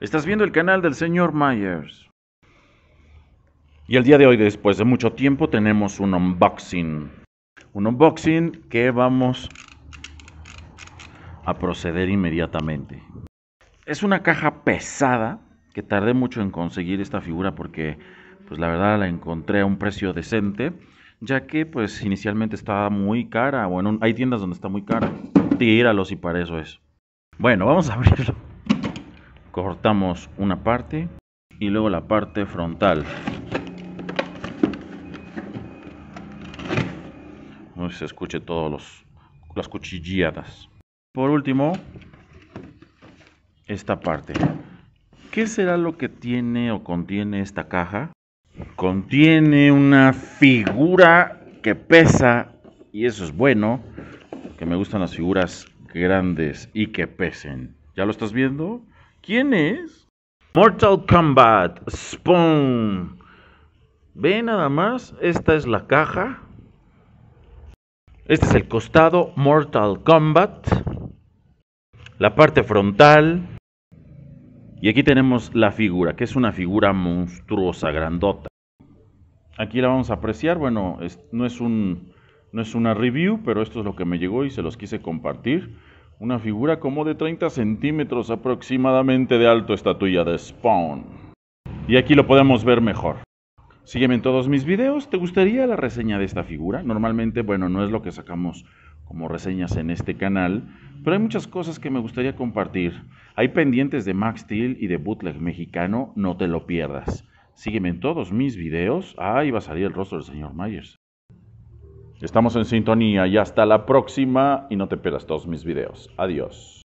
Estás viendo el canal del señor Myers. Y el día de hoy, después de mucho tiempo, tenemos un unboxing. Un unboxing que vamos a proceder inmediatamente. Es una caja pesada que tardé mucho en conseguir esta figura porque, pues la verdad, la encontré a un precio decente, ya que, pues, inicialmente estaba muy cara. Bueno, hay tiendas donde está muy cara. Tíralos y para eso es. Bueno, vamos a abrirlo cortamos una parte y luego la parte frontal no se escuche todos los las cuchilladas por último esta parte ¿Qué será lo que tiene o contiene esta caja? Contiene una figura que pesa, y eso es bueno, que me gustan las figuras grandes y que pesen. ¿Ya lo estás viendo? ¿Quién es? Mortal Kombat Spawn. Ve nada más, esta es la caja. Este es el costado Mortal Kombat. La parte frontal. Y aquí tenemos la figura, que es una figura monstruosa, grandota. Aquí la vamos a apreciar. Bueno, no, es un, no es una review, pero esto es lo que me llegó y se los quise compartir una figura como de 30 centímetros aproximadamente de alto estatuilla de Spawn. Y aquí lo podemos ver mejor. Sígueme en todos mis videos, ¿te gustaría la reseña de esta figura? Normalmente, bueno, no es lo que sacamos como reseñas en este canal, pero hay muchas cosas que me gustaría compartir. Hay pendientes de Max Steel y de Bootleg Mexicano, no te lo pierdas. Sígueme en todos mis videos. Ahí va a salir el rostro del señor Myers. Estamos en sintonía y hasta la próxima y no te pierdas todos mis videos. Adiós.